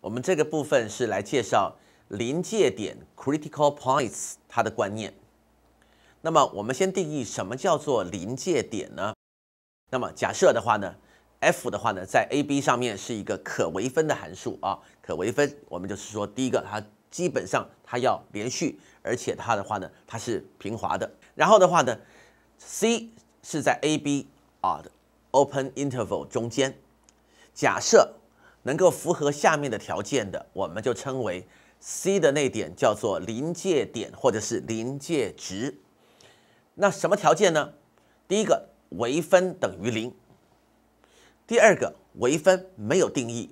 我们这个部分是来介绍临界点 （critical points） 它的观念。那么，我们先定义什么叫做临界点呢？那么，假设的话呢，f 的话呢，在 a、b 上面是一个可微分的函数啊，可微分，我们就是说，第一个，它基本上它要连续，而且它的话呢，它是平滑的。然后的话呢，c 是在 a、b 啊的 open interval 中间，假设。能够符合下面的条件的，我们就称为 c 的那点叫做临界点或者是临界值。那什么条件呢？第一个，微分等于零；第二个，微分没有定义。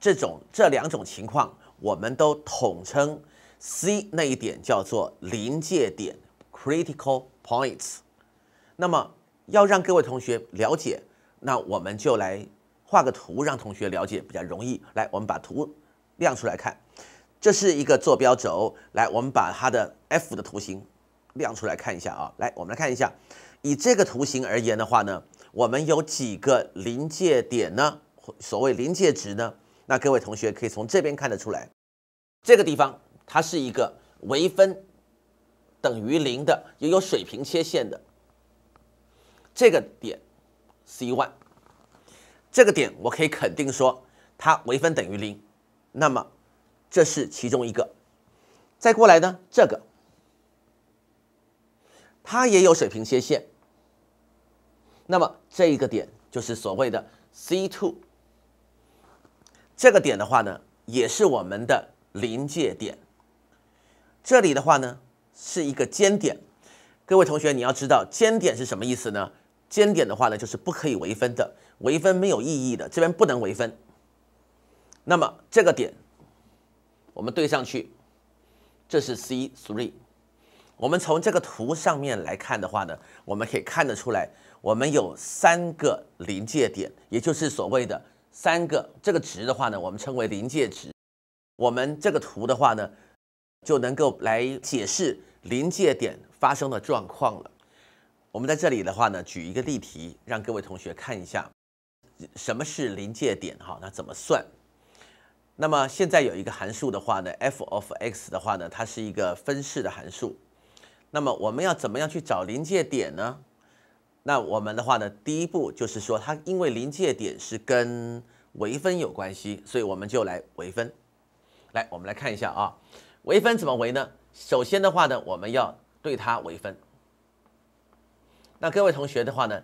这种这两种情况，我们都统称 c 那一点叫做临界点 （critical points）。那么，要让各位同学了解，那我们就来。画个图让同学了解比较容易。来，我们把图亮出来看。这是一个坐标轴。来，我们把它的 f 的图形亮出来看一下啊。来，我们来看一下，以这个图形而言的话呢，我们有几个临界点呢？所谓临界值呢？那各位同学可以从这边看得出来，这个地方它是一个微分等于零的，也有水平切线的这个点 c one。这个点我可以肯定说，它微分等于零，那么这是其中一个。再过来呢，这个它也有水平切线。那么这一个点就是所谓的 c two，这个点的话呢，也是我们的临界点。这里的话呢，是一个尖点。各位同学，你要知道尖点是什么意思呢？尖点的话呢，就是不可以微分的，微分没有意义的，这边不能微分。那么这个点，我们对上去，这是 c three。我们从这个图上面来看的话呢，我们可以看得出来，我们有三个临界点，也就是所谓的三个这个值的话呢，我们称为临界值。我们这个图的话呢，就能够来解释临界点发生的状况了。我们在这里的话呢，举一个例题，让各位同学看一下什么是临界点哈，那怎么算？那么现在有一个函数的话呢，f of x 的话呢，它是一个分式的函数。那么我们要怎么样去找临界点呢？那我们的话呢，第一步就是说，它因为临界点是跟微分有关系，所以我们就来微分。来，我们来看一下啊，微分怎么微呢？首先的话呢，我们要对它微分。那各位同学的话呢，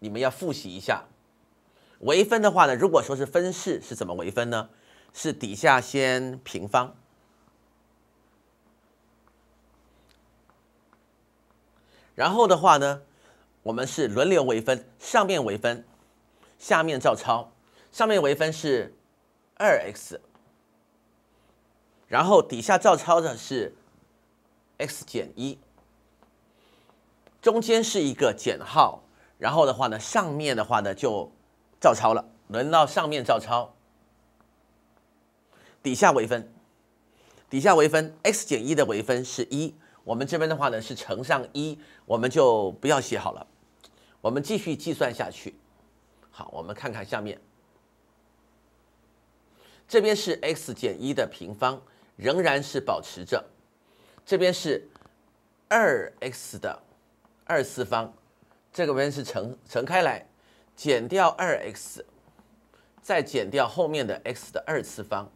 你们要复习一下微分的话呢，如果说是分式是怎么微分呢？是底下先平方，然后的话呢，我们是轮流微分，上面微分，下面照抄，上面微分是二 x，然后底下照抄的是 x 减一。中间是一个减号，然后的话呢，上面的话呢就照抄了，轮到上面照抄，底下微分，底下微分，x 减一的微分是一，我们这边的话呢是乘上一，我们就不要写好了，我们继续计算下去。好，我们看看下面，这边是 x 减一的平方，仍然是保持着，这边是二 x 的。二次方，这个边是乘乘开来，减掉二 x，再减掉后面的 x 的二次方。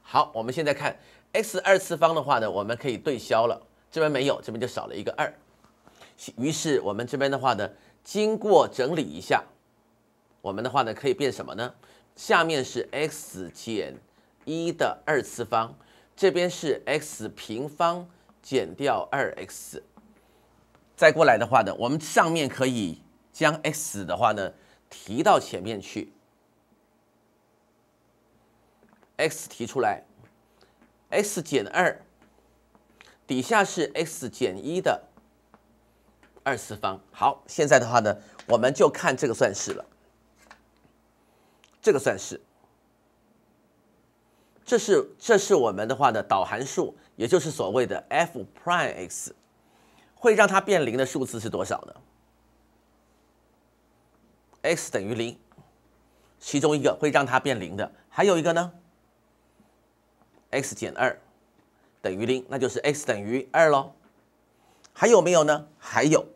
好，我们现在看 x 二次方的话呢，我们可以对消了，这边没有，这边就少了一个二。于是我们这边的话呢，经过整理一下，我们的话呢可以变什么呢？下面是 x 减一的二次方，这边是 x 平方减掉二 x。再过来的话呢，我们上面可以将 x 的话呢提到前面去，x 提出来，x 减二，底下是 x 减一的二次方。好，现在的话呢，我们就看这个算式了，这个算式，这是这是我们的话的导函数，也就是所谓的 f prime x。会让它变零的数字是多少呢 x 等于零，其中一个会让它变零的，还有一个呢？x 减二等于零，那就是 x 等于二喽。还有没有呢？还有，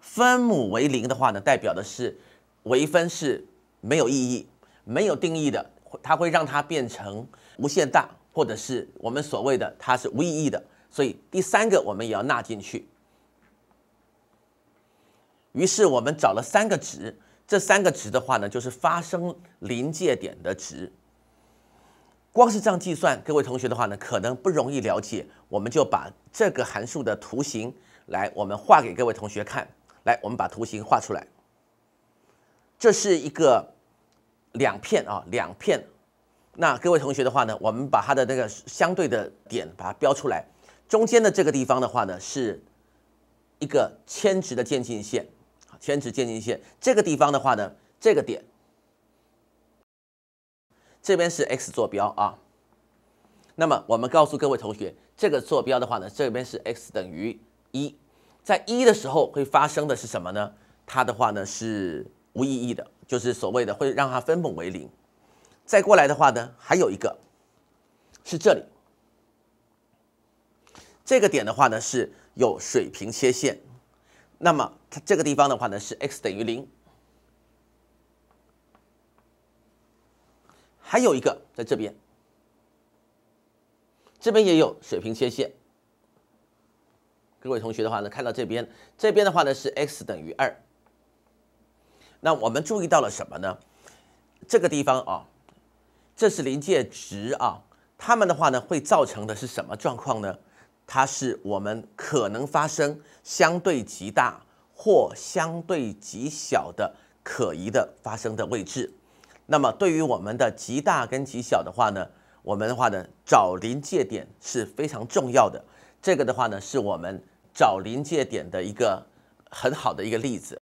分母为零的话呢，代表的是微分式没有意义、没有定义的，它会让它变成无限大，或者是我们所谓的它是无意义的。所以第三个我们也要纳进去。于是我们找了三个值，这三个值的话呢，就是发生临界点的值。光是这样计算，各位同学的话呢，可能不容易了解。我们就把这个函数的图形来，我们画给各位同学看。来，我们把图形画出来。这是一个两片啊，两片。那各位同学的话呢，我们把它的那个相对的点把它标出来。中间的这个地方的话呢，是一个千值的渐进线。垂直渐近线这个地方的话呢，这个点，这边是 x 坐标啊。那么我们告诉各位同学，这个坐标的话呢，这边是 x 等于一，在一的时候会发生的是什么呢？它的话呢是无意义的，就是所谓的会让它分母为零。再过来的话呢，还有一个是这里，这个点的话呢是有水平切线，那么。这个地方的话呢是 x 等于零，还有一个在这边，这边也有水平切线。各位同学的话呢，看到这边，这边的话呢是 x 等于二。那我们注意到了什么呢？这个地方啊，这是临界值啊，它们的话呢会造成的是什么状况呢？它是我们可能发生相对极大。或相对极小的可疑的发生的位置，那么对于我们的极大跟极小的话呢，我们的话呢找临界点是非常重要的。这个的话呢是我们找临界点的一个很好的一个例子。